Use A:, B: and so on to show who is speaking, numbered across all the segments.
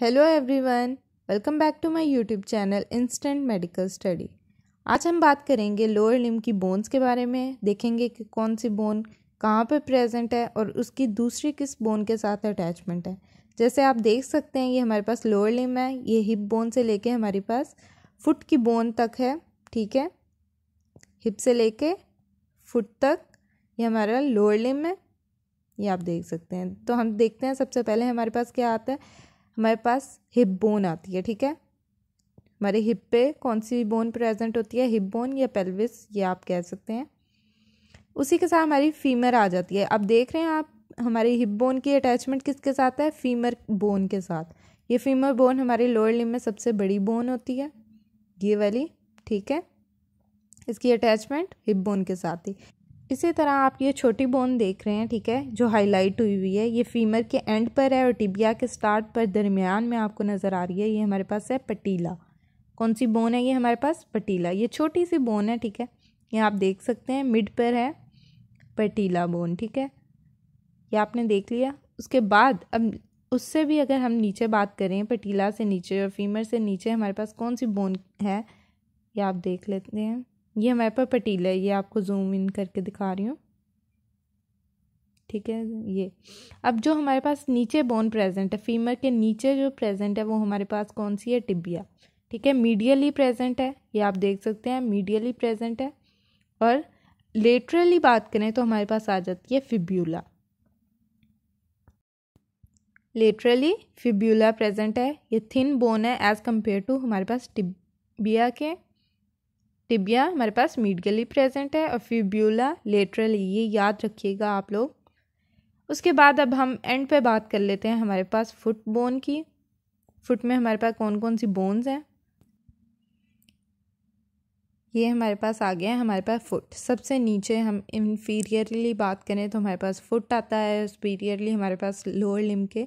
A: hello everyone welcome back to my YouTube channel Instant Medical Study आज हम बात करेंगे लोअर लिम की बोन्स के बारे में देखेंगे कि कौन सी बोन कहाँ पर प्रेजेंट है और उसकी दूसरी किस बोन के साथ अटैचमेंट है जैसे आप देख सकते हैं ये हमारे पास लोअर लिम है ये हिप बोन से लेके हमारे पास फुट की बोन तक है ठीक है हिप से लेके फुट तक ये हमारा लोअर लिम है ये आप देख सकते हैं तो हम देखते हैं सबसे पहले हमारे पास क्या आता है हमारे पास हिप बोन आती है ठीक है हमारे हिप पे कौन सी बोन प्रेजेंट होती है हिप बोन या पेल्विस ये आप कह सकते हैं उसी के साथ हमारी फीमर आ जाती है अब देख रहे हैं आप हमारी हिप बोन की अटैचमेंट किसके साथ है फीमर बोन के साथ ये फीमर बोन हमारी लोअर लिम में सबसे बड़ी बोन होती है ये वाली ठीक है इसकी अटैचमेंट हिप बोन के साथ ही इसी तरह आप ये छोटी बोन देख रहे हैं ठीक है जो हाईलाइट हुई हुई है ये फीमर के एंड पर है और टिबिया के स्टार्ट पर दरमियान में आपको नज़र आ रही है ये हमारे पास है पटीला कौन सी बोन है ये हमारे पास पटीला ये छोटी सी बोन है ठीक है ये आप देख सकते हैं मिड पर है पटीला बोन ठीक है ये आपने देख लिया उसके बाद अब उससे भी अगर हम नीचे बात करें पटीला से नीचे और फीमर से नीचे हमारे पास कौन सी बोन है ये आप देख लेते हैं ये हमारे पास पटीला है ये आपको जूम इन करके दिखा रही हूँ ठीक है ये अब जो हमारे पास नीचे बोन प्रेजेंट है फीमर के नीचे जो प्रेजेंट है वो हमारे पास कौन सी है टिबिया ठीक है मीडियली प्रेजेंट है ये आप देख सकते हैं मीडियली प्रेजेंट है और लेटरली बात करें तो हमारे पास आ जाती है फिब्यूला लेटरली फिब्यूला प्रेजेंट है ये थिन बोन है एज़ कम्पेयर टू हमारे पास टिबिया के टिबिया हमारे पास मीडगली प्रेजेंट है और फिब्यूला लेटरली ये याद रखिएगा आप लोग उसके बाद अब हम एंड पे बात कर लेते हैं हमारे पास फुट बोन की फुट में हमारे पास कौन कौन सी बोन्स हैं ये हमारे पास आ गया है हमारे पास फुट सबसे नीचे हम इन्फीरियरली बात करें तो हमारे पास फुट आता है सुपीरियरली हमारे पास लोअर लिम के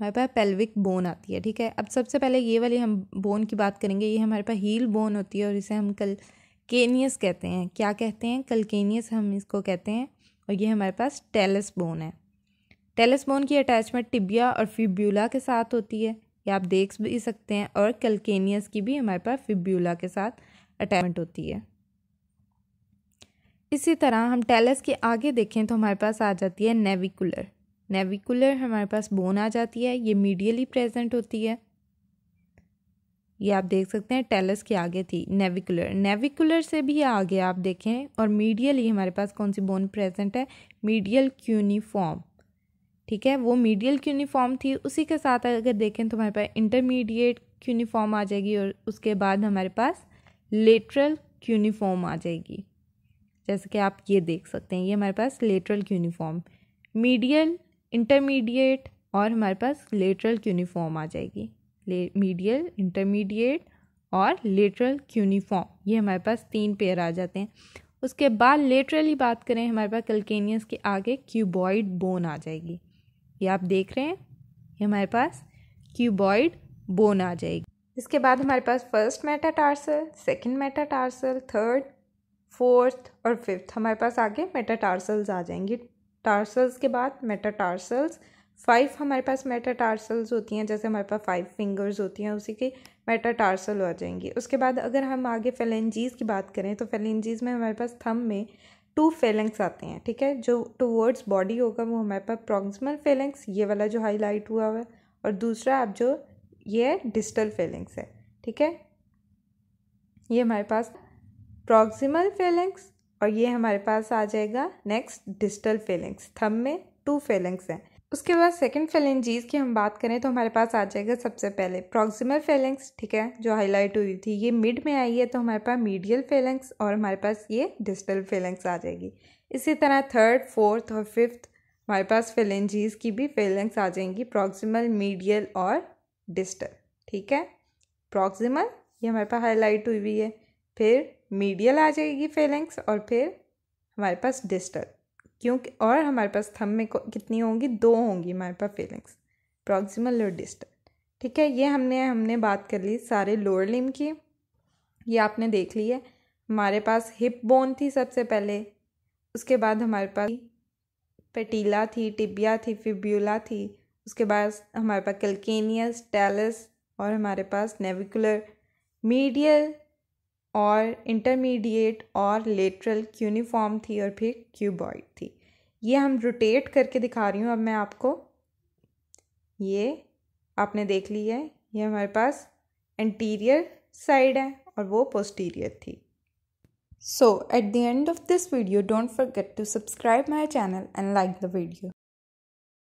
A: हमारे पास पेल्विक बोन आती है ठीक है अब सबसे पहले ये वाली हम बोन की बात करेंगे ये हमारे पास हील बोन होती है और इसे हम कल केनियस कहते हैं क्या कहते हैं कलकेनियस हम इसको कहते हैं और ये हमारे पास टेलस बोन है टेलस बोन की अटैचमेंट टिबिया और फिब्यूला के साथ होती है ये आप देख भी सकते हैं और कलकेनियस की भी हमारे पास फिब्यूला के साथ अटैचमेंट होती है इसी तरह हम टेलस के आगे देखें तो हमारे पास आ जाती है नेविकुलर नेविकुलर हमारे पास बोन आ जाती है ये मीडियली प्रेजेंट होती है ये आप देख सकते हैं टेलस के आगे थी नेविकुलर नेविकुलर से भी आगे आप देखें और मीडियली हमारे पास कौन सी बोन प्रेजेंट है मीडियल क्यूनिफॉर्म ठीक है वो मीडियल क्यूनिफॉर्म थी उसी के साथ अगर देखें तो हमारे पास इंटरमीडिएट क्यूनिफॉर्म आ जाएगी और उसके बाद हमारे पास लेटरल क्यूनिफॉर्म आ जाएगी जैसे कि आप ये देख सकते हैं ये हमारे पास लेटरल क्यूनिफॉर्म मीडियल इंटरमीडिएट और हमारे पास लेटरल क्यूनिफॉर्म आ जाएगी मीडियल इंटरमीडिएट और लेटरल क्यूनिफॉर्म ये हमारे पास तीन पेयर आ जाते हैं उसके बाद लेटरली बात करें हमारे पास कलकेनियस के आगे क्यूबॉइड बोन आ जाएगी ये आप देख रहे हैं ये हमारे पास क्यूबॉइड बोन आ जाएगी इसके बाद हमारे पास first second metatarsal third fourth और फिफ्थ हमारे पास आगे टार्सल्स आ जाएंगे टार्सल्स के बाद मेटाटार्सल्स फाइव हमारे पास मेटाटार्सल्स होती हैं जैसे हमारे पास फाइव फिंगर्स होती हैं उसी की मेटाटार्सल हो जाएंगी उसके बाद अगर हम आगे फेलेंजीज की बात करें तो फेलेंजीज में हमारे पास थम में टू फेलेंक्स आते हैं ठीक है जो टूवर्ड्स बॉडी होगा वो हमारे पास प्रॉक्सिमल फेलेंक्स ये वाला जो हाईलाइट हुआ हुआ है और दूसरा आप जो ये है डिस्टल फेलेंक्स है ठीक है ये हमारे पास प्रॉक्सिमल फेलेंक्स और ये हमारे पास आ जाएगा नेक्स्ट डिस्टल फेलिंग्स थम में टू फेलिंग्स हैं उसके बाद सेकेंड फेलेंजीज की हम बात करें तो हमारे पास आ जाएगा सबसे पहले प्रॉक्सिमल फेलिंग्स ठीक है जो हाईलाइट हुई थी ये मिड में आई है तो हमारे पास मीडियल फेलिंग्स और हमारे पास ये डिस्टल फेलिंग्स आ जाएगी इसी तरह थर्ड फोर्थ और फिफ्थ हमारे पास फेलेंजीज की भी फेलिंग्स आ जाएंगी प्रॉक्सिमल मीडियल और डिस्टल ठीक है प्रॉक्सिमल ये हमारे पास हाईलाइट हुई हुई है फिर मीडियल आ जाएगी फेलेंक्स और फिर हमारे पास डिस्टल क्योंकि और हमारे पास थम में कितनी होंगी दो होंगी हमारे पास फेलेंक्स प्रॉक्सिमल और डिस्टल ठीक है ये हमने हमने बात कर ली सारे लोअर लिम की ये आपने देख ली है हमारे पास हिप बोन थी सबसे पहले उसके बाद हमारे पास पेटीला थी टिबिया थी फिब्यूला थी उसके बाद हमारे पास कल्केनियस टैलस और हमारे पास नेविकुलर मीडियल और इंटरमीडिएट और लेटरल क्यूनिफॉर्म थी और फिर क्यूबॉइड थी ये हम रोटेट करके दिखा रही हूँ अब मैं आपको ये आपने देख ली है ये हमारे पास एंटीरियर साइड है और वो पोस्टीरियर थी so at the end of this video don't forget to subscribe my channel and like the video